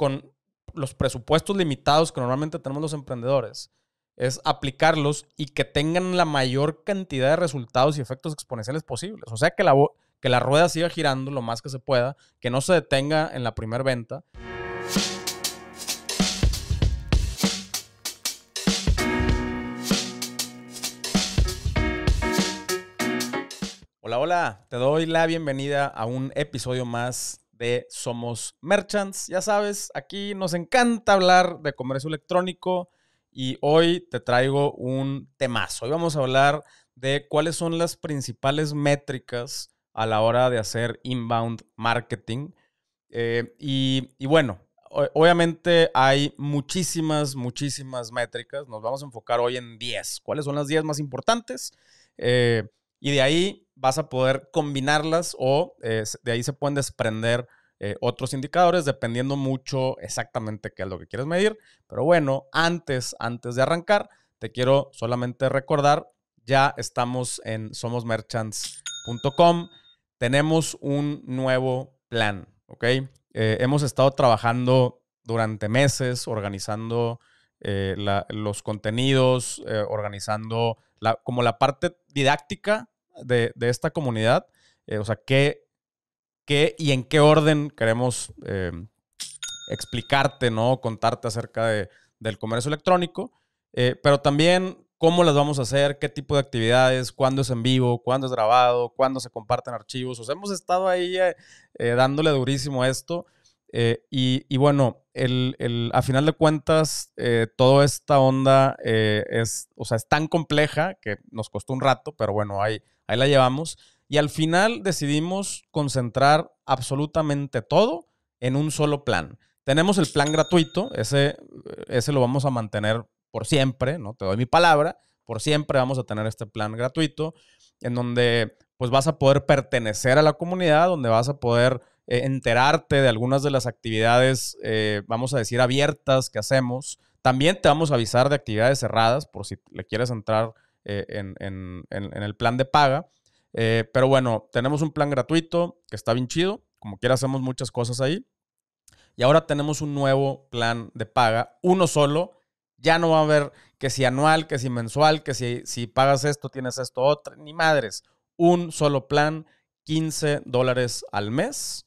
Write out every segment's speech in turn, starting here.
con los presupuestos limitados que normalmente tenemos los emprendedores, es aplicarlos y que tengan la mayor cantidad de resultados y efectos exponenciales posibles. O sea, que la, que la rueda siga girando lo más que se pueda, que no se detenga en la primera venta. Hola, hola, te doy la bienvenida a un episodio más de Somos Merchants. Ya sabes, aquí nos encanta hablar de comercio electrónico y hoy te traigo un temazo. Hoy vamos a hablar de cuáles son las principales métricas a la hora de hacer inbound marketing. Eh, y, bueno, obviamente hay muchísimas, muchísimas métricas. Nos vamos a enfocar hoy en 10. ¿Cuáles son las 10 más importantes? Eh, y de ahí vas a poder combinarlas o eh, de ahí se pueden desprender eh, otros indicadores dependiendo mucho exactamente qué es lo que quieres medir. Pero bueno, antes, antes de arrancar, te quiero solamente recordar, ya estamos en somosmerchants.com, tenemos un nuevo plan, ¿ok? Eh, hemos estado trabajando durante meses organizando los contenidos, organizando como la parte didáctica de, esta comunidad, eh, o sea, qué, qué y en qué orden queremos eh, explicarte, ¿no? Contarte acerca del comercio electrónico, eh, pero también cómo las vamos a hacer, qué tipo de actividades, cuándo es en vivo, cuándo es grabado, cuándo se comparten archivos. O sea, hemos estado ahí dándole durísimo esto. y, y, bueno, el, el, a final de cuentas, eh, toda esta onda eh, es, o sea, es tan compleja que nos costó un rato, pero bueno, ahí, ahí la llevamos. Y al final decidimos concentrar absolutamente todo en un solo plan. Tenemos el plan gratuito, ese, ese lo vamos a mantener por siempre, ¿no? Te doy mi palabra, por siempre vamos a tener este plan gratuito en donde pues vas a poder pertenecer a la comunidad, donde vas a poder eh, enterarte de algunas de las actividades, eh, vamos a decir, abiertas que hacemos. También te vamos a avisar de actividades cerradas por si le quieres entrar eh, en, el plan de paga. pero bueno, tenemos un plan gratuito que está bien chido. Como quiera, hacemos muchas cosas ahí. Y ahora tenemos un nuevo plan de paga, uno solo. Ya no va a haber que si anual, que si mensual, que si, si pagas esto, tienes esto, otro, ni madres. Un solo plan, 15 dólares al mes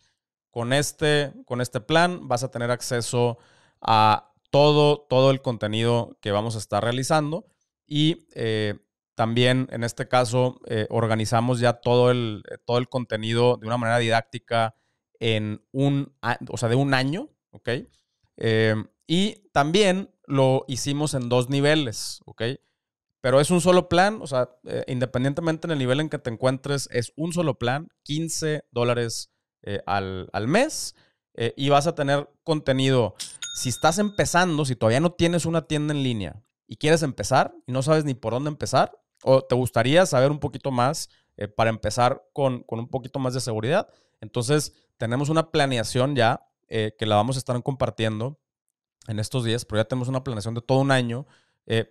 con este, con este plan vas a tener acceso a todo, todo el contenido que vamos a estar realizando y eh, también en este caso eh, organizamos ya todo el, todo el contenido de una manera didáctica en un, o sea, de un año, ¿ok? Eh, y también lo hicimos en dos niveles, Pero es un solo plan, o sea, independientemente en el nivel en que te encuentres, es un solo plan, 15 dólares eh, al, mes eh, y vas a tener contenido. Si estás empezando, si todavía no tienes una tienda en línea y quieres empezar y no sabes ni por dónde empezar, o te gustaría saber un poquito más eh, para empezar con, un poquito más de seguridad, entonces tenemos una planeación ya que la vamos a estar compartiendo en estos días, pero ya tenemos una planeación de todo un año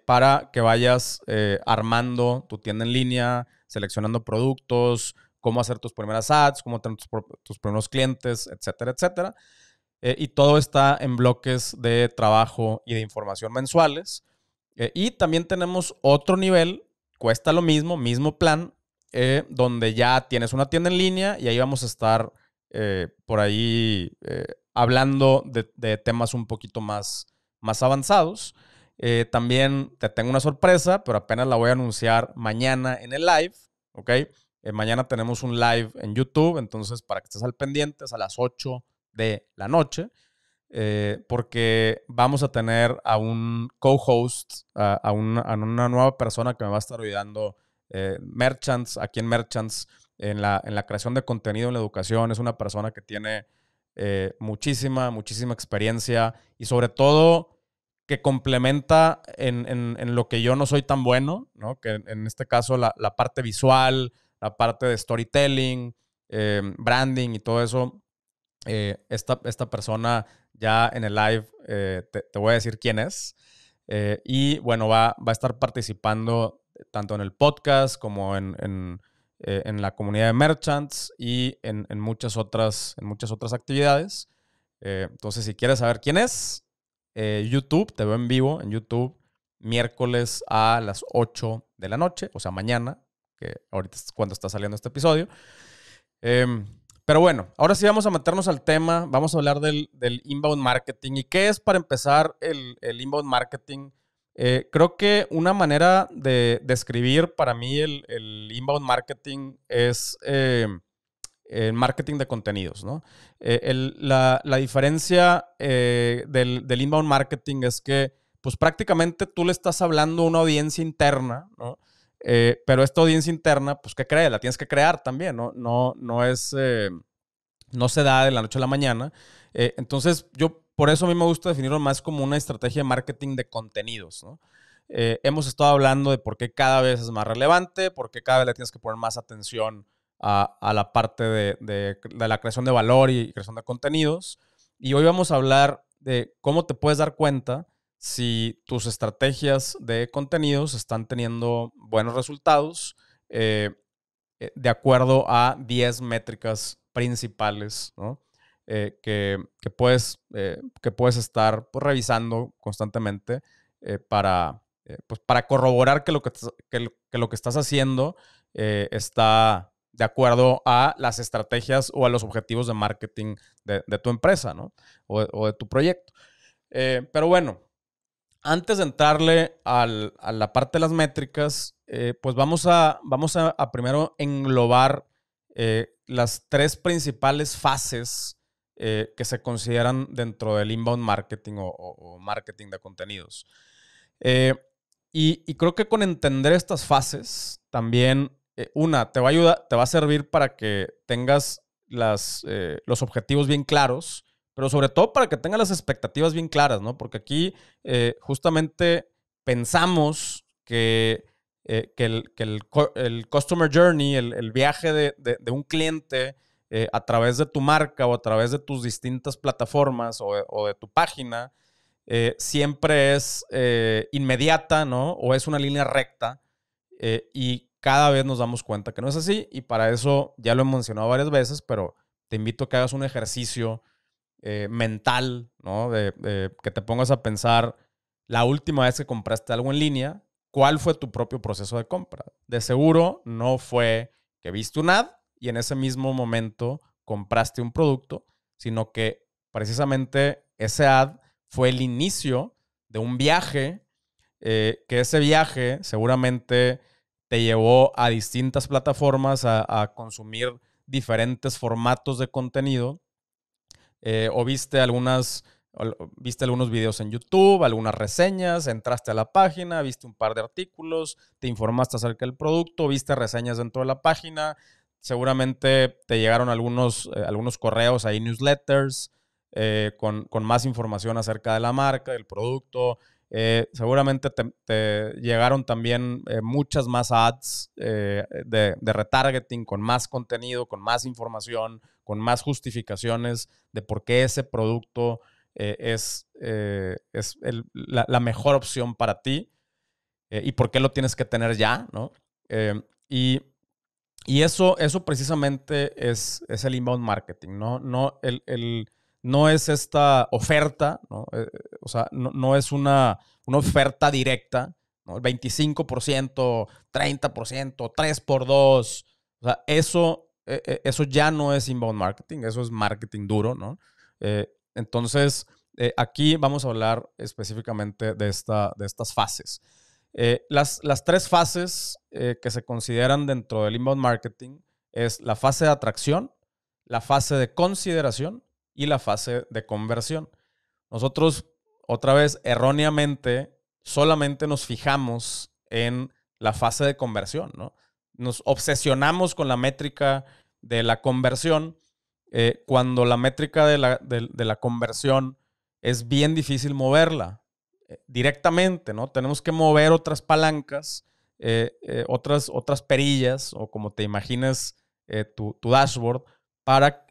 para que vayas armando tu tienda en línea, seleccionando productos, cómo hacer tus primeras ads, cómo tener tus, primeros clientes, etcétera, etcétera. Eh, y todo está en bloques de trabajo y de información mensuales. Eh, y también tenemos otro nivel, cuesta lo mismo, mismo plan, eh, donde ya tienes una tienda en línea y ahí vamos a estar por ahí hablando de, de, temas un poquito más, más avanzados. también te tengo una sorpresa, pero apenas la voy a anunciar mañana en el live, ¿ok? Eh, mañana tenemos un live en YouTube, entonces para que estés al pendiente es a las 8 de la noche, eh, porque vamos a tener a un co-host, a, una nueva persona que me va a estar ayudando, eh, Merchants, aquí en Merchants, en la, creación de contenido en la educación. Es una persona que tiene muchísima, muchísima experiencia y sobre todo que complementa en, lo que yo no soy tan bueno, Que en este caso la, la parte visual, la parte de storytelling, em, branding y todo eso. Eh, esta, persona ya en el live, eh, te, voy a decir quién es. Eh, y bueno, va, a estar participando tanto en el podcast como en, la comunidad de merchants y en, muchas, otras, en muchas otras actividades. entonces, si quieres saber quién es, YouTube, te veo en vivo en YouTube miércoles a las 8 de la noche, o sea, mañana, que ahorita es cuando está saliendo este episodio. Em, pero bueno, ahora sí vamos a meternos al tema, vamos a hablar del, inbound marketing. ¿Y qué es para empezar el, inbound marketing? Eh, creo que una manera de describir para mí el, inbound marketing es em, el marketing de contenidos, ¿no? Eh, la, diferencia eh, del, del, inbound marketing es que, pues prácticamente tú le estás hablando a una audiencia interna, ¿no? Eh, pero esta audiencia interna, pues, ¿qué cree La tienes que crear también, ¿no? No, no es. Eh, no se da de la noche a la mañana. Eh, entonces, yo por eso a mí me gusta definirlo más como una estrategia de marketing de contenidos, ¿no? hemos estado hablando de por qué cada vez es más relevante, por qué cada vez le tienes que poner más atención a, la parte de, la creación de valor y creación de contenidos. Y hoy vamos a hablar de cómo te puedes dar cuenta si tus estrategias de contenidos están teniendo buenos resultados eh, eh, de acuerdo a 10 métricas principales eh, que, puedes, que puedes estar pues, revisando constantemente pues, para, corroborar que lo que, lo que estás haciendo está de acuerdo a las estrategias o a los objetivos de marketing de, tu empresa o, de tu proyecto. pero bueno, antes de entrarle a la parte de las métricas, eh, pues vamos a, primero englobar eh, las tres principales fases eh, que se consideran dentro del inbound marketing o, marketing de contenidos. Y, creo que con entender estas fases, también, una, te va a ayudar, te va a servir para que tengas los objetivos bien claros pero sobre todo para que tenga las expectativas bien claras, ¿no? Porque aquí eh, justamente pensamos que, eh, que, el, el, customer journey, el, el viaje de, de, un cliente eh, a través de tu marca o a través de tus distintas plataformas o, o de tu página, siempre es inmediata, ¿no? O es una línea recta y cada vez nos damos cuenta que no es así y para eso ya lo he mencionado varias veces, pero te invito a que hagas un ejercicio eh, mental, ¿no? De, que te pongas a pensar la última vez que compraste algo en línea, ¿cuál fue tu propio proceso de compra? De seguro no fue que viste un ad y en ese mismo momento compraste un producto, sino que precisamente ese ad fue el inicio de un viaje, eh, que ese viaje seguramente te llevó a distintas plataformas a consumir diferentes formatos de contenido eh, o viste algunas, viste algunos videos en YouTube, algunas reseñas, entraste a la página, viste un par de artículos, te informaste acerca del producto, viste reseñas dentro de la página, seguramente te llegaron algunos, eh, algunos correos ahí, newsletters, eh, con, con, más información acerca de la marca, del producto, eh, seguramente te, llegaron también eh, muchas más ads eh, de, retargeting con más contenido, con más información, con más justificaciones de por qué ese producto es, es la, mejor opción para ti y por qué lo tienes que tener ya, ¿no? y, eso, eso precisamente es, es, el inbound marketing, ¿no? no el no es esta oferta, ¿no? Eh, eh, o sea, no, es una, oferta directa, ¿no? El 25%, 30%, 3 por 2. O sea, eso, eh, eso ya no es inbound marketing, eso es marketing duro, ¿no? entonces, aquí vamos a hablar específicamente de, esta, de estas fases. Las, las, tres fases que se consideran dentro del inbound marketing es la fase de atracción, la fase de consideración y la fase de conversión. Nosotros, otra vez, erróneamente, solamente nos fijamos en la fase de conversión, ¿no? Nos obsesionamos con la métrica de la conversión eh, cuando la métrica de la, conversión es bien difícil moverla eh, directamente, ¿no? Tenemos que mover otras palancas, eh, otras, otras perillas o como te imagines tu, tu, dashboard para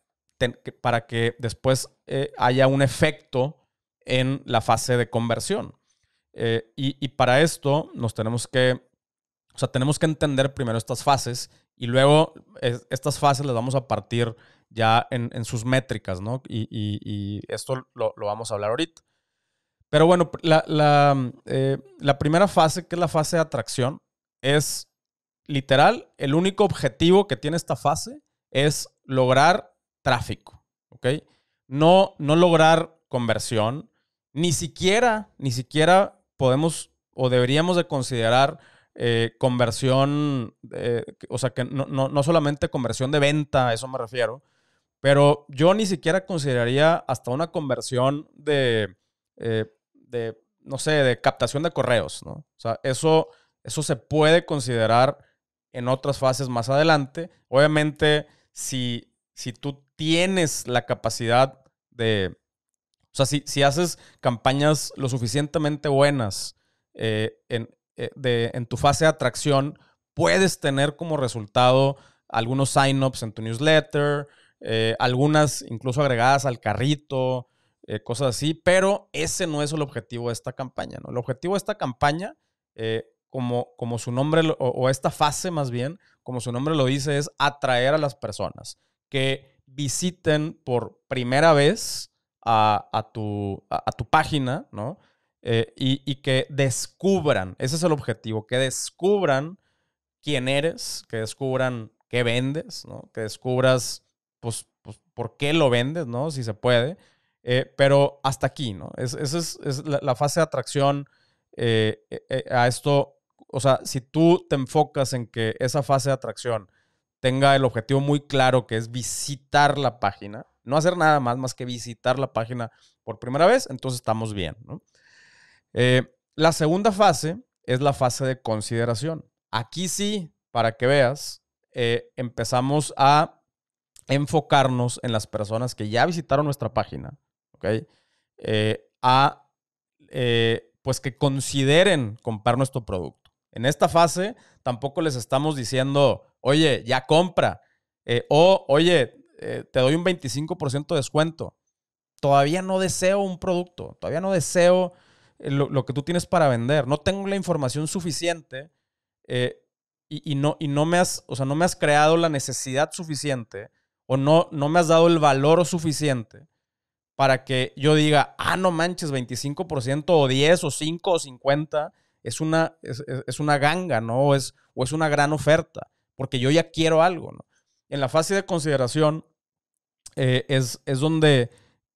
para que después eh, haya un efecto en la fase de conversión. Eh, y, para esto nos tenemos que, o sea, tenemos que entender primero estas fases y luego estas fases las vamos a partir ya en, sus métricas, ¿no? Y, esto lo, vamos a hablar ahorita. Pero bueno, eh, la primera fase, que es la fase de atracción, es literal, el único objetivo que tiene esta fase es lograr tráfico, ¿ok? No, no lograr conversión, ni siquiera, ni siquiera podemos o deberíamos de considerar eh, conversión, eh, o sea, que no, solamente conversión de venta, a eso me refiero, pero yo ni siquiera consideraría hasta una conversión de, eh, de no sé, de captación de correos, ¿no? O sea, eso, eso se puede considerar en otras fases más adelante. Obviamente, si, si tú tienes la capacidad de... O sea, si, haces campañas lo suficientemente buenas eh, eh, en, tu fase de atracción, puedes tener como resultado algunos sign-ups en tu newsletter, eh, algunas incluso agregadas al carrito, cosas así, pero ese no es el objetivo de esta campaña, ¿no? El objetivo de esta campaña, como, como su nombre, o, o, esta fase más bien, como su nombre lo dice, es atraer a las personas, que visiten por primera vez a, a, tu, página, ¿no? Eh, y, que descubran, ese es el objetivo, que descubran quién eres, que descubran qué vendes, ¿no? Que descubras, pues, pues por qué lo vendes, ¿no? Si se puede. Eh, pero hasta aquí, ¿no? Esa es, la, fase de atracción eh, a esto. O sea, si tú te enfocas en que esa fase de atracción tenga el objetivo muy claro que es visitar la página, no hacer nada más más que visitar la página por primera vez, entonces estamos bien. Eh, la segunda fase es la fase de consideración. Aquí sí, para que veas, eh, empezamos a enfocarnos en las personas que ya visitaron nuestra página, eh, a, pues que consideren comprar nuestro producto. En esta fase tampoco les estamos diciendo, oye, ya compra, eh, o oye, eh, te doy un 25% de descuento. Todavía no deseo un producto, todavía no deseo eh, lo, que tú tienes para vender, no tengo la información suficiente y, no, y no, me has, o sea, no me has creado la necesidad suficiente o no, no me has dado el valor suficiente para que yo diga, ah, no manches, 25% o 10 o 5 o 50 es una, es, una ganga, ¿no? O es, o es una gran oferta, porque yo ya quiero algo, ¿no? En la fase de consideración eh, es, donde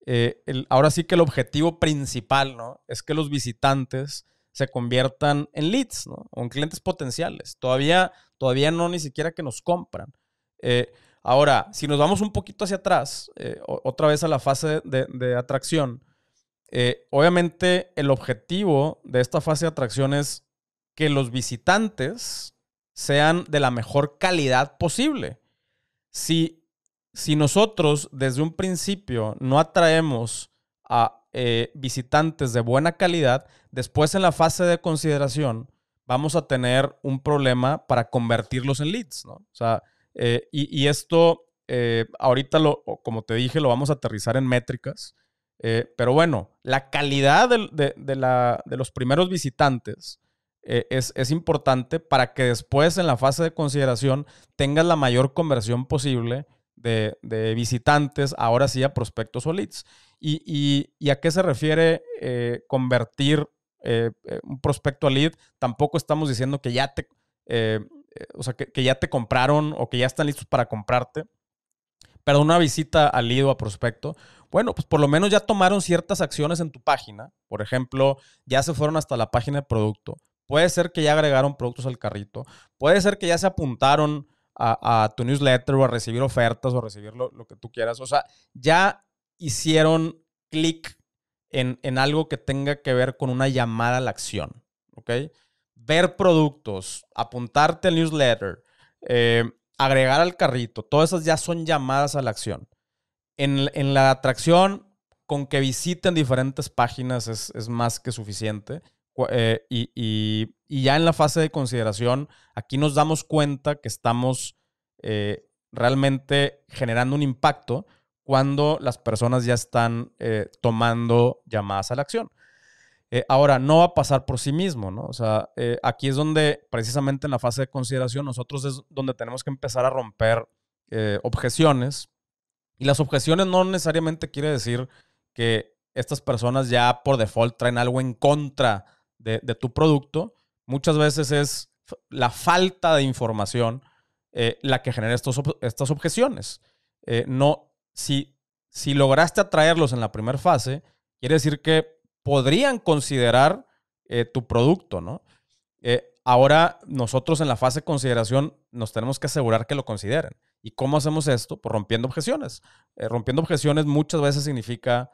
eh, ahora sí que el objetivo principal, ¿no? Es que los visitantes se conviertan en leads, ¿no? O en clientes potenciales. Todavía, todavía no ni siquiera que nos compran. Eh, ahora, si nos vamos un poquito hacia atrás, otra vez a la fase de atracción, eh, obviamente, el objetivo de esta fase de atracción es que los visitantes sean de la mejor calidad posible. Si, nosotros desde un principio no atraemos a eh, visitantes de buena calidad, después en la fase de consideración vamos a tener un problema para convertirlos en leads, ¿no? O sea, eh, y, y, esto ahorita, lo, como te dije, lo vamos a aterrizar en métricas eh, pero bueno, la calidad de, los primeros visitantes eh, es, importante para que después en la fase de consideración tengas la mayor conversión posible de, visitantes, ahora sí a prospectos o leads. ¿Y, a qué se refiere eh, convertir un prospecto a lead? Tampoco estamos diciendo que ya sea, que ya te compraron o que ya están listos para comprarte perdón, una visita al ido a prospecto, bueno, pues por lo menos ya tomaron ciertas acciones en tu página. Por ejemplo, ya se fueron hasta la página de producto. Puede ser que ya agregaron productos al carrito. Puede ser que ya se apuntaron a, tu newsletter o a recibir ofertas o a recibir lo, que tú quieras. O sea, ya hicieron clic en, en, algo que tenga que ver con una llamada a la acción. ¿Ok? Ver productos, apuntarte al newsletter, eh, agregar al carrito, todas esas ya son llamadas a la acción. En, la atracción, con que visiten diferentes páginas es, más que suficiente. Eh, y, ya en la fase de consideración, aquí nos damos cuenta que estamos eh, realmente generando un impacto cuando las personas ya están eh, tomando llamadas a la acción. Eh, ahora, no va a pasar por sí mismo, ¿no? O sea, eh, aquí es donde, precisamente en la fase de consideración, nosotros es donde tenemos que empezar a romper eh, objeciones. Y las objeciones no necesariamente quiere decir que estas personas ya por default traen algo en contra de, tu producto. Muchas veces es la falta de información la que genera estos, estas objeciones. no, si, si lograste atraerlos en la primera fase, quiere decir que podrían considerar eh, tu producto, ¿no? Eh, ahora nosotros en la fase de consideración nos tenemos que asegurar que lo consideren. ¿Y cómo hacemos esto? Pues rompiendo objeciones. Eh, rompiendo objeciones muchas veces significa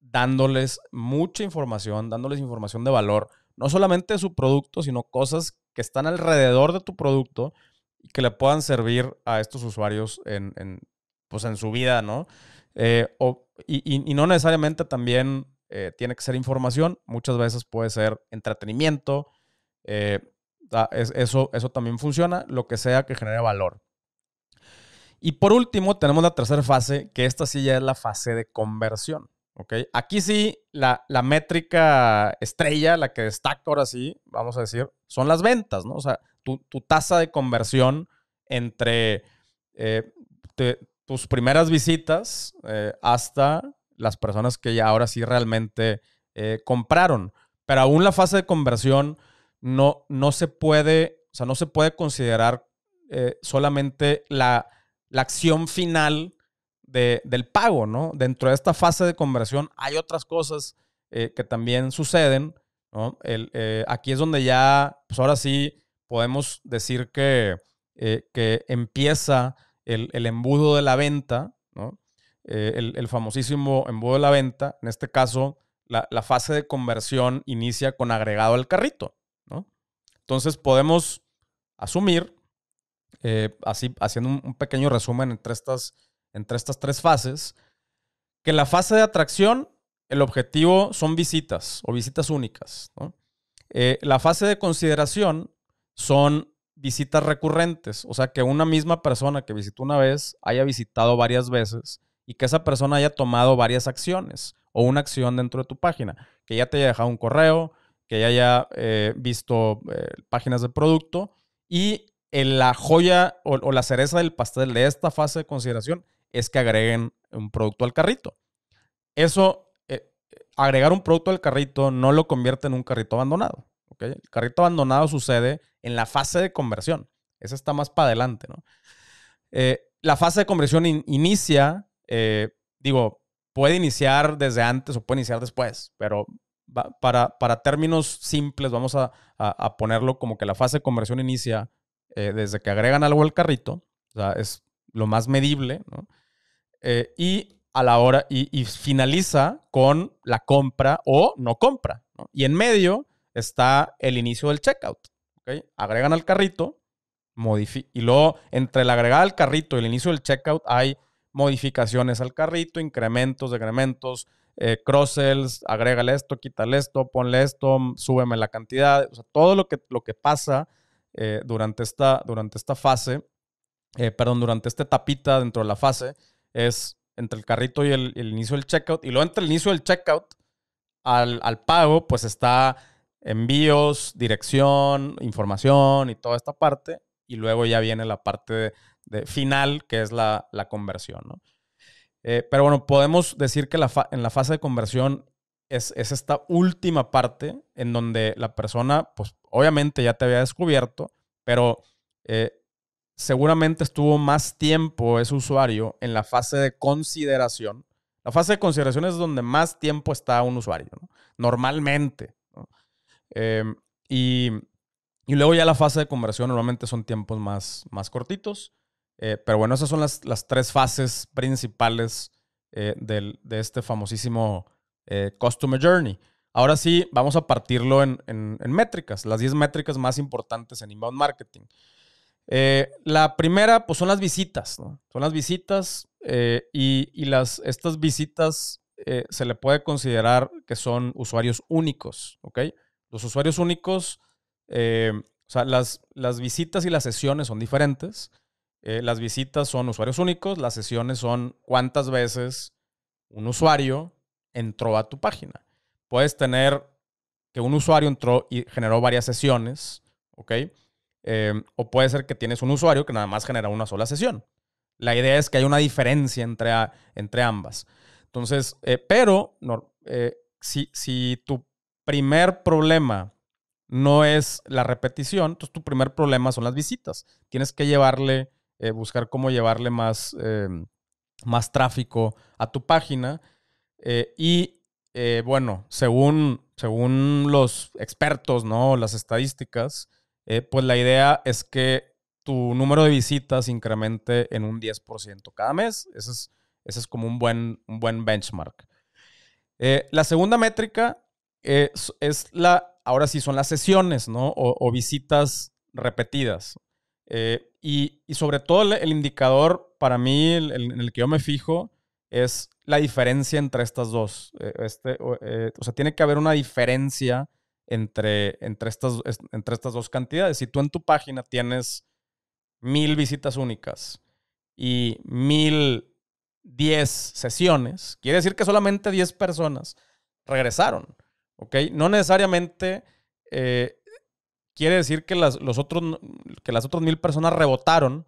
dándoles mucha información, dándoles información de valor, no solamente de su producto, sino cosas que están alrededor de tu producto y que le puedan servir a estos usuarios en, pues en su vida, ¿no? y no necesariamente también eh, tiene que ser información, muchas veces puede ser entretenimiento, eh, eso, eso también funciona, lo que sea que genere valor. Y por último, tenemos la tercera fase, que esta sí ya es la fase de conversión. Aquí sí, la, métrica estrella, la que destaca ahora sí, vamos a decir, son las ventas, ¿no? O sea, tu, tasa de conversión entre eh, tus primeras visitas hasta las personas que ya ahora sí realmente eh, compraron. Pero aún la fase de conversión no, no se puede, o sea, no se puede considerar eh, solamente la, acción final del pago, ¿no? Dentro de esta fase de conversión hay otras cosas eh, que también suceden, ¿no? aquí es donde ya, pues ahora sí podemos decir que, que empieza el, el embudo de la venta, eh, el, famosísimo embudo de la venta. En este caso, la, fase de conversión inicia con agregado al carrito. Entonces podemos asumir, eh, así haciendo un, pequeño resumen entre estas, entre estas tres fases, que la fase de atracción, el objetivo son visitas o visitas únicas. ¿no? Eh, la fase de consideración son visitas recurrentes, o sea, que una misma persona que visitó una vez haya visitado varias veces y que esa persona haya tomado varias acciones o una acción dentro de tu página, que ya te haya dejado un correo, que ya haya eh, visto eh, páginas de producto y la joya o, la cereza del pastel de esta fase de consideración es que agreguen un producto al carrito. Eso, eh, agregar un producto al carrito no lo convierte en un carrito abandonado. ¿okay? El carrito abandonado sucede en la fase de conversión. Esa está más para adelante. ¿no? la fase de conversión inicia eh, digo, puede iniciar desde antes o puede iniciar después, pero para, para términos simples vamos a, ponerlo como que la fase de conversión inicia eh, desde que agregan algo al carrito, o sea, es lo más medible, eh, y a la hora, y, finaliza con la compra o no compra, Y en medio está el inicio del checkout, ¿okay? Agregan al carrito, y luego entre la agregada al carrito y el inicio del checkout hay modificaciones al carrito, incrementos, decrementos, eh, cross-sells, agrégale esto, quítale esto, ponle esto, súbeme la cantidad. O sea, todo lo que, lo que pasa eh, durante, esta, durante esta fase, eh, perdón, durante esta tapita dentro de la fase, es entre el carrito y el, inicio del checkout. Y luego entre el inicio del checkout al, al pago, pues está envíos, dirección, información y toda esta parte. Y luego ya viene la parte de final, que es la, conversión, eh, pero bueno, podemos decir que en la fase de conversión es, esta última parte en donde la persona, pues obviamente ya te había descubierto, pero eh, seguramente estuvo más tiempo ese usuario en la fase de consideración. La fase de consideración es donde más tiempo está un usuario, normalmente. Em, y, luego ya la fase de conversión normalmente son tiempos más, más cortitos. Eh, pero bueno, esas son las, tres fases principales eh, de este famosísimo eh, Customer Journey. Ahora sí, vamos a partirlo en, métricas, las 10 métricas más importantes en inbound marketing. la primera, pues son las visitas, Son las visitas y, estas visitas se le puede considerar que son usuarios únicos, ¿ok? Los usuarios únicos, o sea, las visitas y las sesiones son diferentes. Eh, las visitas son usuarios únicos, las sesiones son cuántas veces un usuario entró a tu página. Puedes tener que un usuario entró y generó varias sesiones, ¿ok? Em, o puede ser que tienes un usuario que nada más genera una sola sesión. La idea es que hay una diferencia entre, entre ambas. Entonces, eh, pero eh, si, si, tu primer problema no es la repetición, entonces tu primer problema son las visitas. Tienes que llevarle eh, buscar cómo llevarle más, eh, más tráfico a tu página. Eh, y bueno, según, según los expertos, ¿no? Las estadísticas, pues la idea es que tu número de visitas incremente en un 10% cada mes. Ese es, es como un buen, un buen benchmark. la segunda métrica es, la, ahora sí son las sesiones, ¿no? O, visitas repetidas. Y, sobre todo el, indicador, para mí, en el que yo me fijo, es la diferencia entre estas dos. Eh, este, eh, o sea, tiene que haber una diferencia entre, entre, estas, entre estas dos cantidades. Si tú en tu página tienes mil visitas únicas y mil diez sesiones, quiere decir que solamente diez personas regresaron. ¿Ok? No necesariamente eh, quiere decir que las, los otros, que las otras mil personas rebotaron,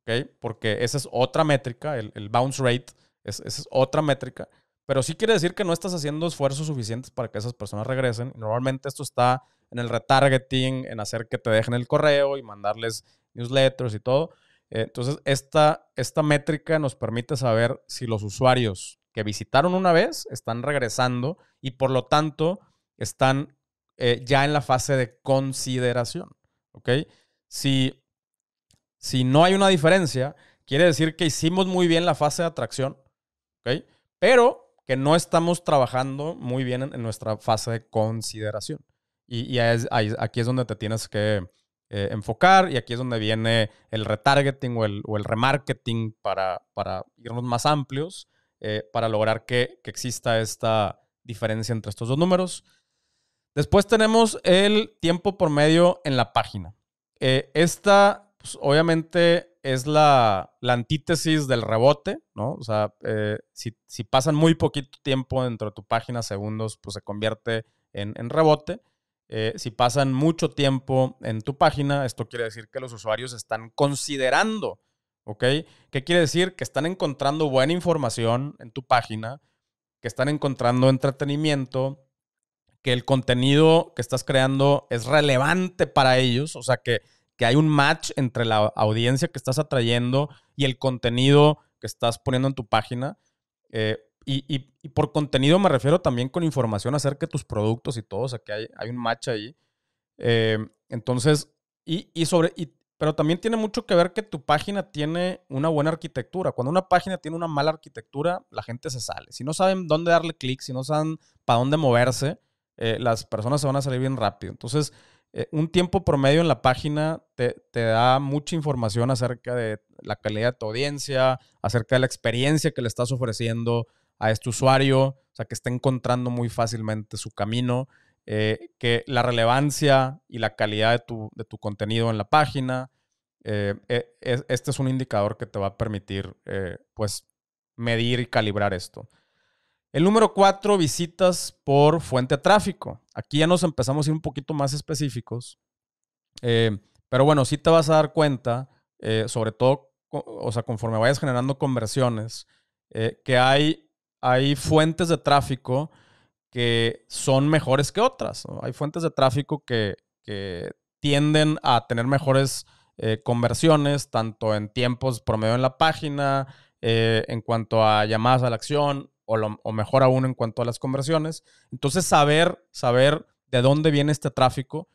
¿ok? Porque esa es otra métrica, el, bounce rate, es, esa es otra métrica. Pero sí quiere decir que no estás haciendo esfuerzos suficientes para que esas personas regresen. Normalmente esto está en el retargeting, en hacer que te dejen el correo y mandarles newsletters y todo. Entonces, esta, esta métrica nos permite saber si los usuarios que visitaron una vez están regresando y por lo tanto están eh, ya en la fase de consideración. ¿Ok? Si, si no hay una diferencia, quiere decir que hicimos muy bien la fase de atracción. ¿Ok? Pero que no estamos trabajando muy bien en, nuestra fase de consideración. Y, y es, aquí es donde te tienes que eh, enfocar y aquí es donde viene el retargeting o el, o el remarketing para, para, irnos más amplios, eh, para lograr que, que exista esta diferencia entre estos dos números. Después tenemos el tiempo por medio en la página. Eh, esta, pues, obviamente, es la, antítesis del rebote, ¿no? O sea, eh, si, pasan muy poquito tiempo dentro de tu página, segundos, pues se convierte en, rebote. Eh, si pasan mucho tiempo en tu página, esto quiere decir que los usuarios están considerando, ¿ok? ¿Qué quiere decir? Que están encontrando buena información en tu página, que están encontrando entretenimiento, que el contenido que estás creando es relevante para ellos, o sea, que, hay un match entre la audiencia que estás atrayendo y el contenido que estás poniendo en tu página. Eh, y, por contenido me refiero también con información acerca de tus productos y todo, o sea, que hay, un match ahí. Eh, entonces, y, y sobre, pero también tiene mucho que ver que tu página tiene una buena arquitectura. Cuando una página tiene una mala arquitectura, la gente se sale. Si no saben dónde darle clic, si no saben para dónde moverse, eh, las personas se van a salir bien rápido. Entonces, eh, un tiempo promedio en la página te, da mucha información acerca de la calidad de tu audiencia, acerca de la experiencia que le estás ofreciendo a este usuario, o sea, que está encontrando muy fácilmente su camino, eh, que la relevancia y la calidad de tu, contenido en la página. E, e, este es un indicador que te va a permitir, pues, medir y calibrar esto. El número cuatro, visitas por fuente de tráfico. Aquí ya nos empezamos a ir un poquito más específicos. Eh, pero bueno, sí te vas a dar cuenta, eh, sobre todo, o sea, conforme vayas generando conversiones, eh, que hay, hay fuentes de tráfico que son mejores que otras. Hay fuentes de tráfico que, que tienden a tener mejores conversiones, tanto en tiempos promedio en la página, en cuanto a llamadas a la acción, o, mejor aún en cuanto a las conversiones. Entonces, saber, saber de dónde viene este tráfico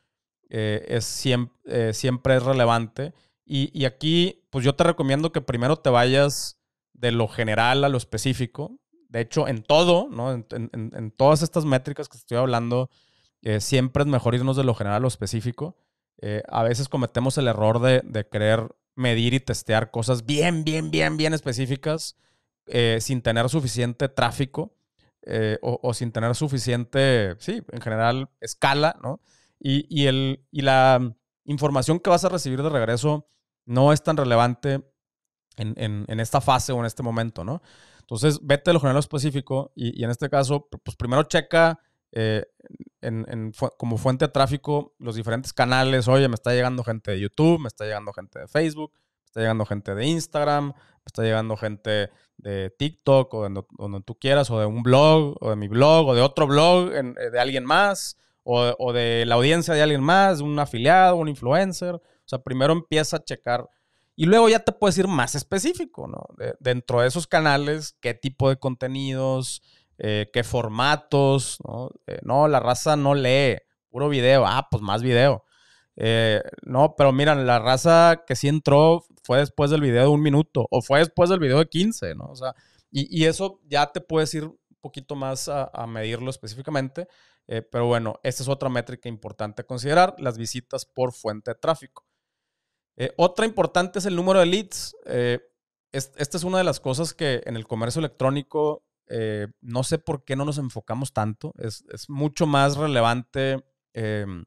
eh, es eh, siempre, es relevante. Y, aquí, pues yo te recomiendo que primero te vayas de lo general a lo específico. De hecho, en todo, ¿no? en, todas estas métricas que estoy hablando, eh, siempre es mejor irnos de lo general a lo específico. a veces cometemos el error de, de, querer medir y testear cosas bien, bien, bien, bien específicas eh, sin tener suficiente tráfico eh, o, sin tener suficiente, sí, en general, escala, ¿no? Y, el, la mm, información que vas a recibir de regreso no es tan relevante en, esta fase o en este momento, ¿no? Entonces, vete a lo general específico y, en este caso, pues primero checa eh, como fuente de tráfico los diferentes canales. Oye, me está llegando gente de YouTube, me está llegando gente de Facebook, me está llegando gente de Instagram, está llegando gente de TikTok o donde tú quieras, o de un blog, o de mi blog, o de otro blog eh, de alguien más, o, de la audiencia de alguien más, un afiliado, un influencer. O sea, primero empieza a checar y luego ya te puedes ir más específico, ¿no? dentro de esos canales, qué tipo de contenidos, eh, qué formatos, ¿no? no, la raza no lee, puro video, ah, pues más video. Eh, no, pero miran, la raza que sí entró fue después del video de un minuto o fue después del video de 15, ¿no? O sea, y, eso ya te puedes ir un poquito más a, medirlo específicamente, eh, pero bueno, esta es otra métrica importante a considerar, las visitas por fuente de tráfico. Eh, otra importante es el número de leads. Eh, esta es una de las cosas que en el comercio electrónico no sé por qué no nos enfocamos tanto. Es, mucho más relevante em,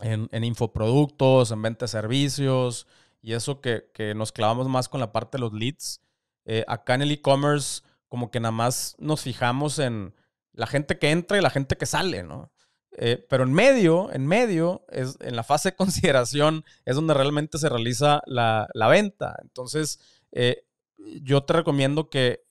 en, en, infoproductos, en venta de servicios, y eso que, que nos clavamos más con la parte de los leads. Eh, acá en el e-commerce, como que nada más nos fijamos en la gente que entra y la gente que sale, ¿no? Eh, pero en medio, en medio, es, en la fase de consideración, es donde realmente se realiza la, la venta. Entonces, eh, yo te recomiendo que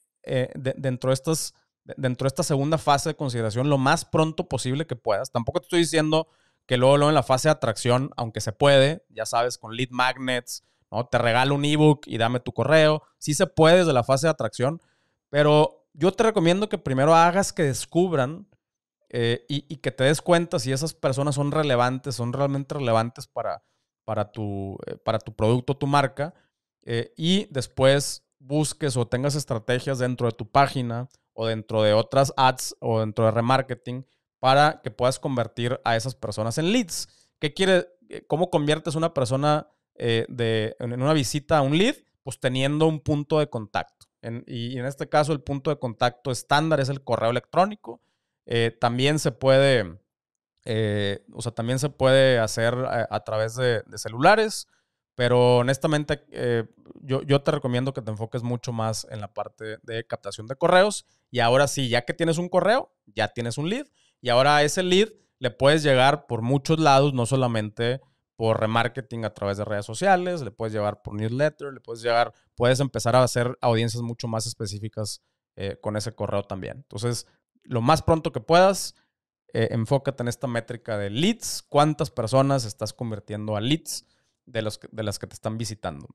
dentro de estas dentro de esta segunda fase de consideración lo más pronto posible que puedas. Tampoco te estoy diciendo que luego, en la fase de atracción, aunque se puede, ya sabes, con lead magnets, ¿no? Te regalo un ebook y dame tu correo. Sí se puede desde la fase de atracción, pero yo te recomiendo que primero hagas que descubran eh, y, que te des cuenta si esas personas son relevantes, son realmente relevantes para, para, tu, eh, para tu producto, tu marca, eh, y después busques o tengas estrategias dentro de tu página o dentro de otras ads o dentro de remarketing para que puedas convertir a esas personas en leads. ¿Qué quiere? Eh, ¿Cómo conviertes una persona eh, en una visita a un lead? Pues teniendo un punto de contacto. y en este caso, el punto de contacto estándar es el correo electrónico. Eh, también se puede, o también se puede hacer a, través de, celulares, pero honestamente yo, te recomiendo que te enfoques mucho más en la parte de captación de correos. Y ahora sí, ya que tienes un correo, ya tienes un lead. Y ahora a ese lead le puedes llegar por muchos lados, no solamente por remarketing a través de redes sociales, le puedes llegar por newsletter, le puedes llegar, puedes empezar a hacer audiencias mucho más específicas eh, con ese correo también. Entonces, lo más pronto que puedas, eh, enfócate en esta métrica de leads, cuántas personas estás convirtiendo a leads de, los de las que te están visitando.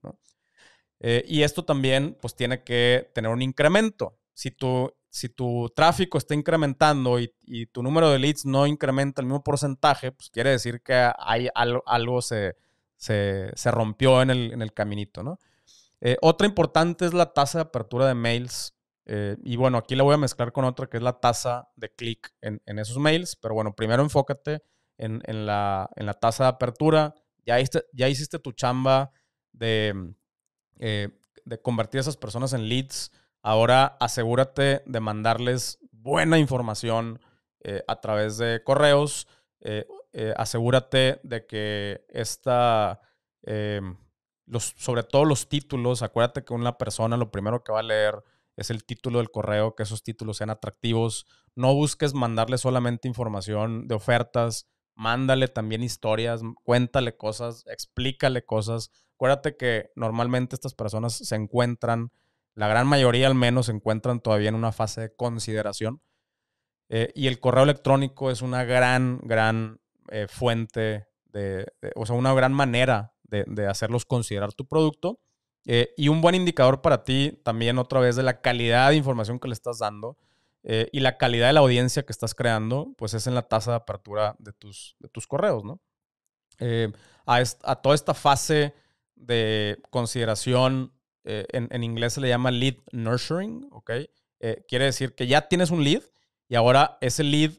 Eh, y esto también, pues, tiene que tener un incremento. Si tú si tu tráfico está incrementando y, tu número de leads no incrementa el mismo porcentaje, pues quiere decir que hay algo, se, rompió en el, caminito, ¿no? Eh, otra importante es la tasa de apertura de mails. Eh, y bueno, aquí la voy a mezclar con otra que es la tasa de clic en, esos mails. Pero bueno, primero enfócate en, la, tasa de apertura. Ya hiciste, ya hiciste tu chamba de, eh, de convertir a esas personas en leads. Ahora asegúrate de mandarles buena información eh, a través de correos. Eh, eh, asegúrate de que esta, sobre todo los títulos, acuérdate que una persona lo primero que va a leer es el título del correo, que esos títulos sean atractivos. No busques mandarle solamente información de ofertas, mándale también historias, cuéntale cosas, explícale cosas. Acuérdate que normalmente estas personas se encuentran la gran mayoría al menos se encuentran todavía en una fase de consideración. Eh, y el correo electrónico es una gran, gran eh, fuente de, o sea, una gran manera de, hacerlos considerar tu producto. Eh, y un buen indicador para ti también otra vez de la calidad de información que le estás dando y la calidad de la audiencia que estás creando, pues es en la tasa de apertura de tus, de tus correos, ¿no? a, a, toda esta fase de consideración eh, en, inglés se le llama lead nurturing, ¿ok? Eh, quiere decir que ya tienes un lead y ahora ese lead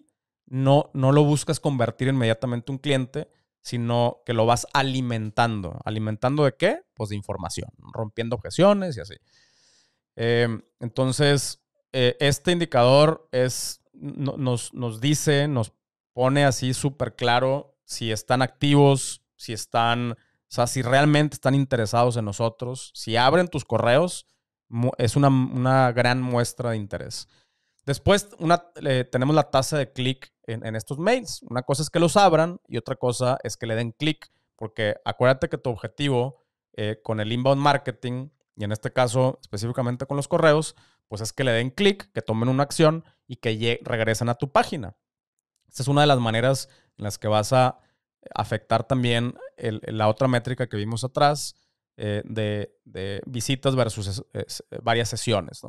no, no lo buscas convertir inmediatamente un cliente, sino que lo vas alimentando. ¿Alimentando de qué? Pues de información, rompiendo objeciones y así. Em, entonces, eh, este indicador es, nos, nos, dice, nos pone así súper claro si están activos, si están o sea, si realmente están interesados en nosotros, si abren tus correos, es una, gran muestra de interés. Después tenemos la tasa de clic en, estos mails. Una cosa es que los abran y otra cosa es que le den clic, porque acuérdate que tu objetivo eh, con el inbound marketing, y en este caso específicamente con los correos, pues es que le den clic, que tomen una acción y que regresen a tu página. Esta es una de las maneras en las que vas a afectar también la otra métrica que vimos atrás eh, de, visitas versus varias sesiones.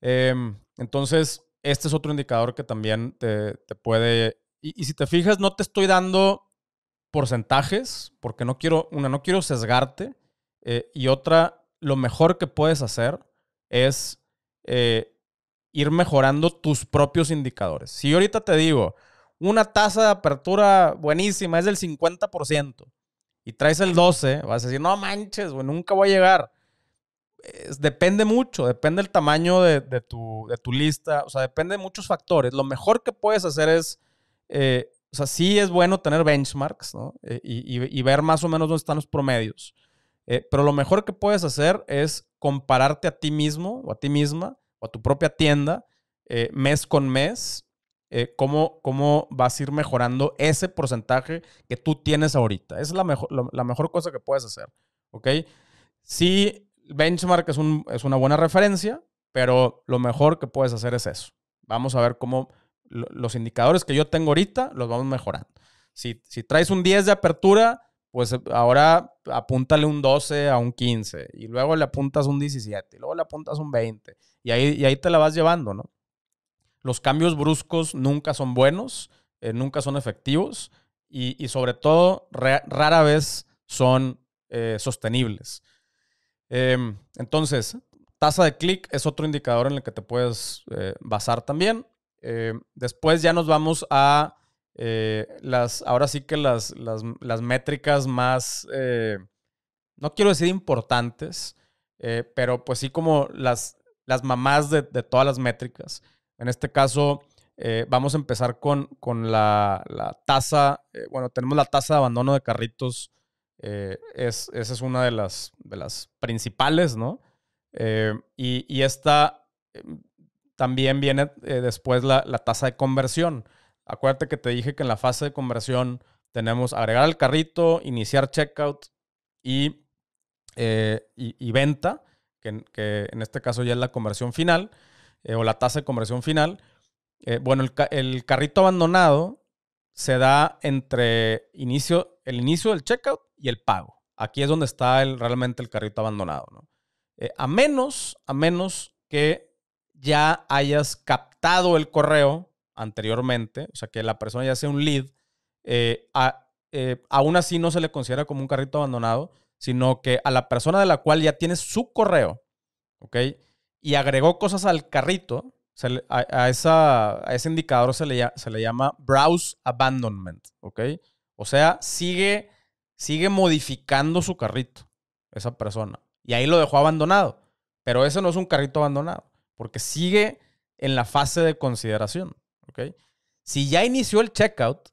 Em, entonces, este es otro indicador que también te, puede... Y, si te fijas, no te estoy dando porcentajes, porque no quiero, una, no quiero sesgarte, eh, y otra, lo mejor que puedes hacer es eh, ir mejorando tus propios indicadores. Si ahorita te digo, una tasa de apertura buenísima, es del 50%, y traes el 12, vas a decir, no manches, güey, nunca voy a llegar. depende mucho, depende el tamaño de, tu, lista, o sea, depende de muchos factores. Lo mejor que puedes hacer es, eh, o sea, sí es bueno tener benchmarks, ¿no? Eh, y, ver más o menos dónde están los promedios. Eh, pero lo mejor que puedes hacer es compararte a ti mismo o a ti misma o a tu propia tienda mes con mes eh, cómo, cómo, vas a ir mejorando ese porcentaje que tú tienes ahorita. es la mejor, la, mejor cosa que puedes hacer, ¿ok? si benchmark es, un, es una buena referencia, pero lo mejor que puedes hacer es eso. Vamos a ver cómo los indicadores que yo tengo ahorita los vamos mejorando. Si, si traes un 10 de apertura, pues eh, ahora apúntale un 12 a un 15 y luego le apuntas un 17 y luego le apuntas un 20 y ahí, y ahí te la vas llevando, ¿no? Los cambios bruscos nunca son buenos, eh, nunca son efectivos y, sobre todo rara vez son eh, sostenibles. Em, entonces, tasa de clic es otro indicador en el que te puedes eh, basar también. Em, después ya nos vamos a las, ahora sí que las, las, métricas más, no quiero decir importantes, pero pues sí como las, mamás de todas las métricas. En este caso, eh, vamos a empezar con, la, tasa, eh, bueno, tenemos la tasa de abandono de carritos, eh, esa es una de las, de las principales, ¿no? Y, esta también viene después la, tasa de conversión. Acuérdate que te dije que en la fase de conversión tenemos agregar al carrito, iniciar checkout y, venta, que, que en este caso ya es la conversión final. Eh, o la tasa de conversión final. Eh, bueno, el, carrito abandonado se da entre inicio, el inicio del checkout y el pago. Aquí es donde está el, realmente el carrito abandonado. Eh, a menos, a menos que ya hayas captado el correo anteriormente, o sea, que la persona ya sea un lead, aún así no se le considera como un carrito abandonado, sino que a la persona de la cual ya tienes su correo, ¿ok? y agregó cosas al carrito, a, ese indicador se le, llama browse abandonment, ¿ok? O sea, sigue, sigue modificando su carrito, esa persona. Y ahí lo dejó abandonado. Pero ese no es un carrito abandonado, porque sigue en la fase de consideración, ¿ok? Si ya inició el checkout,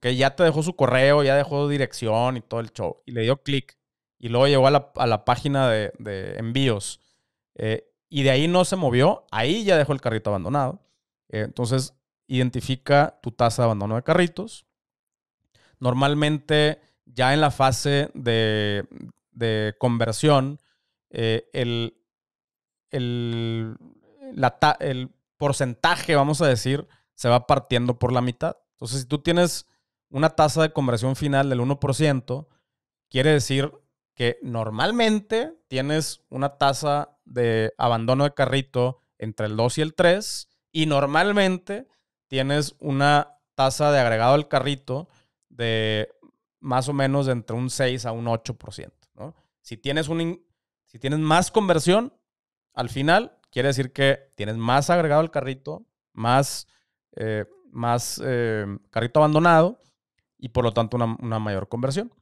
que ya te dejó su correo, ya dejó dirección y todo el show, y le dio clic, y luego llegó a la, página de, envíos, eh, y de ahí no se movió, ahí ya dejó el carrito abandonado. Eh, entonces, identifica tu tasa de abandono de carritos. Normalmente, ya en la fase de, conversión, eh, el, el, porcentaje, vamos a decir, se va partiendo por la mitad. Entonces, si tú tienes una tasa de conversión final del 1%, quiere decir que normalmente tienes una tasa de abandono de carrito entre el 2 y el 3 y normalmente tienes una tasa de agregado al carrito de más o menos entre un 6 a un 8%. ¿no? Si, tienes un, si tienes más conversión al final, quiere decir que tienes más agregado al carrito, más, eh, más eh, carrito abandonado y por lo tanto una, mayor conversión.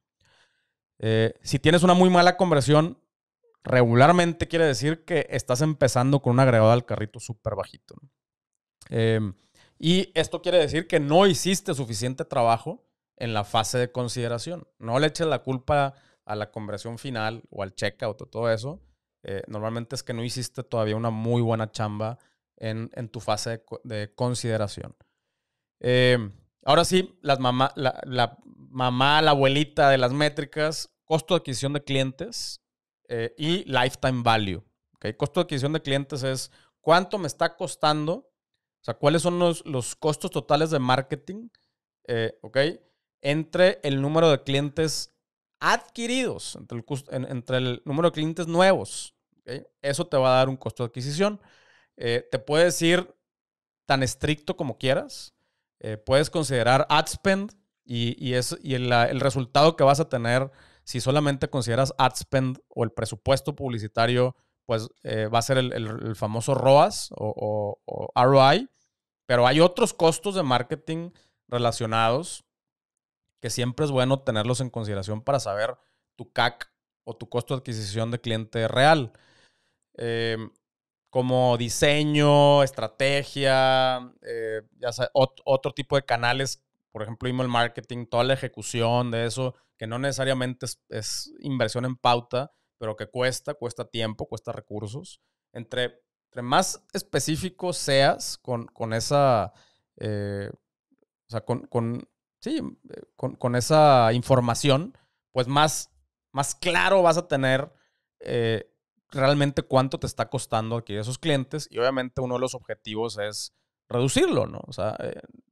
Eh, si tienes una muy mala conversión, regularmente quiere decir que estás empezando con un agregado al carrito súper bajito. Em, y esto quiere decir que no hiciste suficiente trabajo en la fase de consideración. No le eches la culpa a la conversión final o al checkout o todo eso. Eh, normalmente es que no hiciste todavía una muy buena chamba en, tu fase de, consideración. Em, ahora sí, las mamá, la, la mamá, la abuelita de las métricas, costo de adquisición de clientes, eh, y lifetime value. ¿okay? Costo de adquisición de clientes es cuánto me está costando, o sea, cuáles son los, costos totales de marketing, eh, ¿ok? Entre el número de clientes adquiridos, entre el, entre el número de clientes nuevos. Eso te va a dar un costo de adquisición. Eh, te puedes ir tan estricto como quieras. puedes considerar ad spend y, y, es, y el, el resultado que vas a tener si solamente consideras ad spend o el presupuesto publicitario, pues eh, va a ser el, famoso ROAS o, ROI. Pero hay otros costos de marketing relacionados que siempre es bueno tenerlos en consideración para saber tu CAC o tu costo de adquisición de cliente real. Em, como diseño, estrategia, eh, ya otro tipo de canales, por ejemplo, email marketing, toda la ejecución de eso, que no necesariamente es, inversión en pauta, pero que cuesta, cuesta tiempo, cuesta recursos. Entre, más específico seas con, esa, eh, eh, con, con, esa información, pues más, más claro vas a tener eh, realmente cuánto te está costando adquirir esos clientes. Y obviamente uno de los objetivos es reducirlo, ¿no? O sea,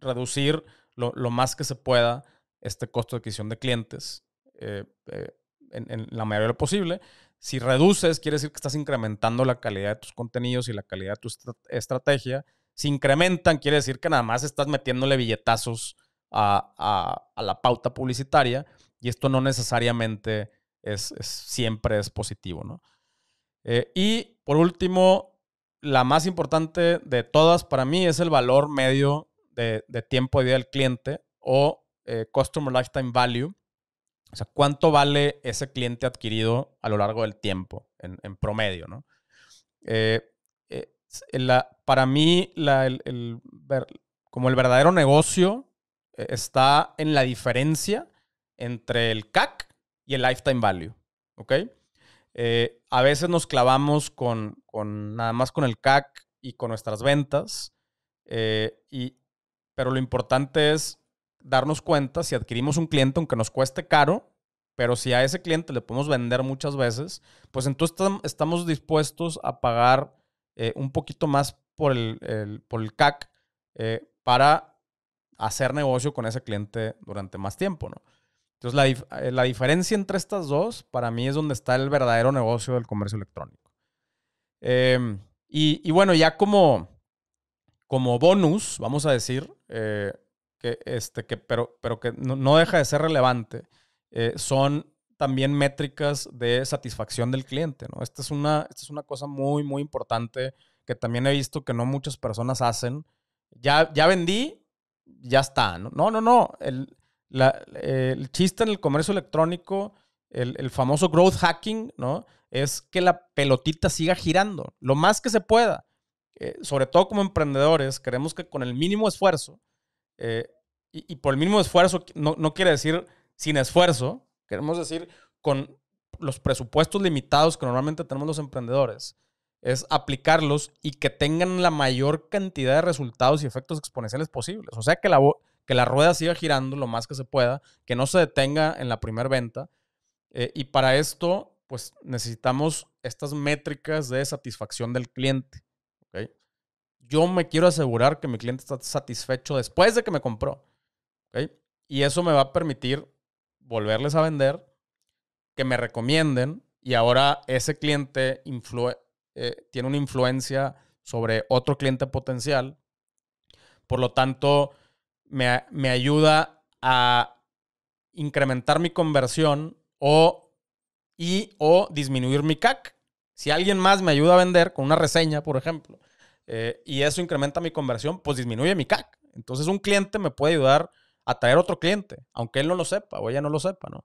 reducir lo, lo, más que se pueda este costo de adquisición de clientes eh, eh, en, la mayoría de lo posible. Si reduces, quiere decir que estás incrementando la calidad de tus contenidos y la calidad de tu estrategia. Si incrementan, quiere decir que nada más estás metiéndole billetazos a, la pauta publicitaria y esto no necesariamente es, siempre es positivo, ¿no? Eh, y por último, la más importante de todas para mí es el valor medio de, de tiempo de vida del cliente o eh, customer Lifetime Value, o sea, cuánto vale ese cliente adquirido a lo largo del tiempo, en, promedio, ¿no? Eh, eh, para mí, el, como el verdadero negocio está en la diferencia entre el CAC y el Lifetime Value, ¿ok? a veces nos clavamos con, con nada más con el CAC y con nuestras ventas, y, pero lo importante es darnos cuenta si adquirimos un cliente, aunque nos cueste caro, pero si a ese cliente le podemos vender muchas veces, pues entonces estamos dispuestos a pagar eh, un poquito más por el, CAC eh, para hacer negocio con ese cliente durante más tiempo, ¿no? Entonces, eh, la, diferencia entre estas dos, para mí, es donde está el verdadero negocio del comercio electrónico. Em, y, bueno, ya como, como bonus, vamos a decir, que, este, que, pero, pero que no, deja de ser relevante, eh, son también métricas de satisfacción del cliente, ¿no? Esta es, una, es una cosa muy, muy importante que también he visto que no muchas personas hacen. Ya, ya vendí, ya está, ¿no? No, no, El, chiste en el comercio electrónico, el, famoso growth hacking, ¿no? Es que la pelotita siga girando lo más que se pueda. Eh, sobre todo como emprendedores, queremos que con el mínimo esfuerzo eh, y, por el mismo esfuerzo, no, quiere decir sin esfuerzo, queremos decir con los presupuestos limitados que normalmente tenemos los emprendedores, es aplicarlos y que tengan la mayor cantidad de resultados y efectos exponenciales posibles. O sea, que la, que la rueda siga girando lo más que se pueda, que no se detenga en la primera venta. Eh, y para esto, pues necesitamos estas métricas de satisfacción del cliente. ¿okay? yo me quiero asegurar que mi cliente está satisfecho después de que me compró. Y eso me va a permitir volverles a vender, que me recomienden y ahora ese cliente eh, tiene una influencia sobre otro cliente potencial. Por lo tanto, me, me ayuda a incrementar mi conversión o, y o disminuir mi CAC. Si alguien más me ayuda a vender con una reseña, por ejemplo, eh, y eso incrementa mi conversión, pues disminuye mi CAC. Entonces un cliente me puede ayudar a traer otro cliente, aunque él no lo sepa o ella no lo sepa, ¿no?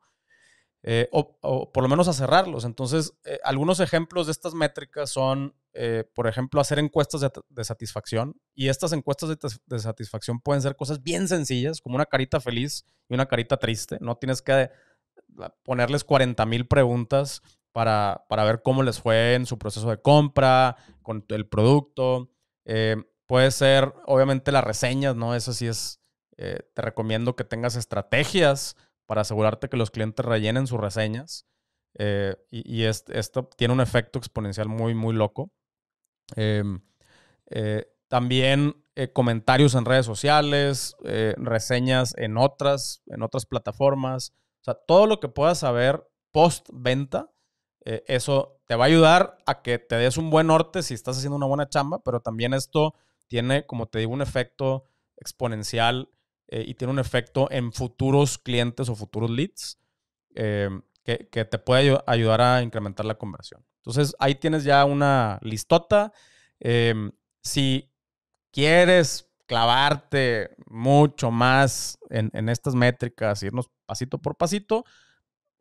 Eh, o, por lo menos a cerrarlos. Entonces, eh, algunos ejemplos de estas métricas son, por ejemplo, hacer encuestas de, satisfacción. Y estas encuestas de, satisfacción pueden ser cosas bien sencillas, como una carita feliz y una carita triste. No tienes que ah, ponerles 40 mil preguntas para, para, ver cómo les fue en su proceso de compra, con el producto, eh, puede ser, obviamente, las reseñas, ¿no? Eso sí es, eh, te recomiendo que tengas estrategias para asegurarte que los clientes rellenen sus reseñas. Eh, y, esto tiene un efecto exponencial muy, muy loco. Em, también comentarios en redes sociales, reseñas en otras, en otras plataformas. O sea, todo lo que puedas saber post venta, eso te va a ayudar a que te des un buen norte si estás haciendo una buena chamba, pero también esto tiene, como te digo, un efecto exponencial eh, y tiene un efecto en futuros clientes o futuros leads eh, que, te puede ayudar a incrementar la conversión. Entonces ahí tienes ya una listota. Em, si quieres clavarte mucho más en, en estas métricas, irnos pasito por pasito,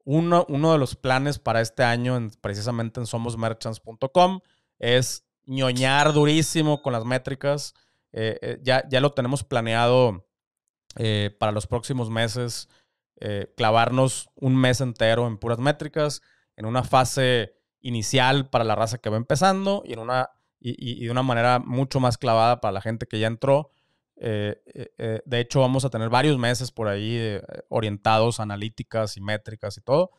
uno, de los planes para este año, precisamente en somosmerchants.com, es ñoñar durísimo con las métricas. Eh, eh, ya, lo tenemos planeado eh, para los próximos meses, clavarnos un mes entero en puras métricas, en una fase inicial para la raza que va empezando y, en una, y de una manera mucho más clavada para la gente que ya entró eh, eh, eh, de hecho, vamos a tener varios meses por ahí orientados, analíticas y métricas y todo.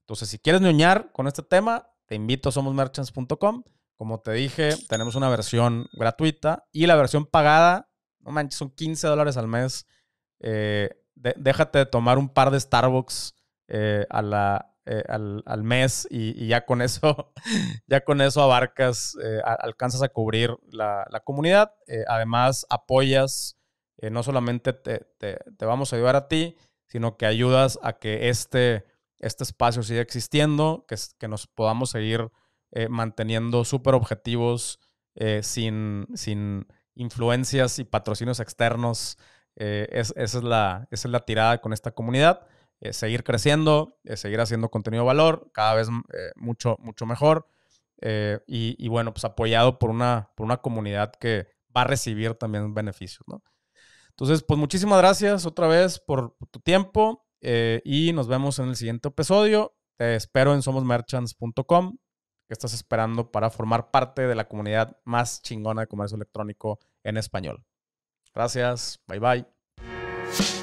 Entonces, si quieres ñoñar con este tema, te invito a somosmerchants.com. Como te dije, tenemos una versión gratuita y la versión pagada, no manches, son 15 dólares al mes. déjate de tomar un par de Starbucks a, la, eh, al, mes y, ya con eso, ya con eso abarcas, eh, alcanzas a cubrir la, comunidad. Eh, además, apoyas, no solamente te, te, vamos a ayudar a ti, sino que ayudas a que este, este espacio siga existiendo, que, nos podamos seguir manteniendo súper objetivos sin, sin influencias y patrocinios externos. esa es la tirada con esta comunidad. Eh, seguir creciendo, eh, seguir haciendo contenido de valor, cada vez mm, eh, mucho, mucho mejor. Y, bueno, pues apoyado por una, por una comunidad que va a recibir también beneficios, ¿no? Entonces, pues muchísimas gracias otra vez por, tu tiempo y nos vemos en el siguiente episodio. Te espero en somosmerchants.com. que estás esperando para formar parte de la comunidad más chingona de comercio electrónico en español? Gracias. Bye bye.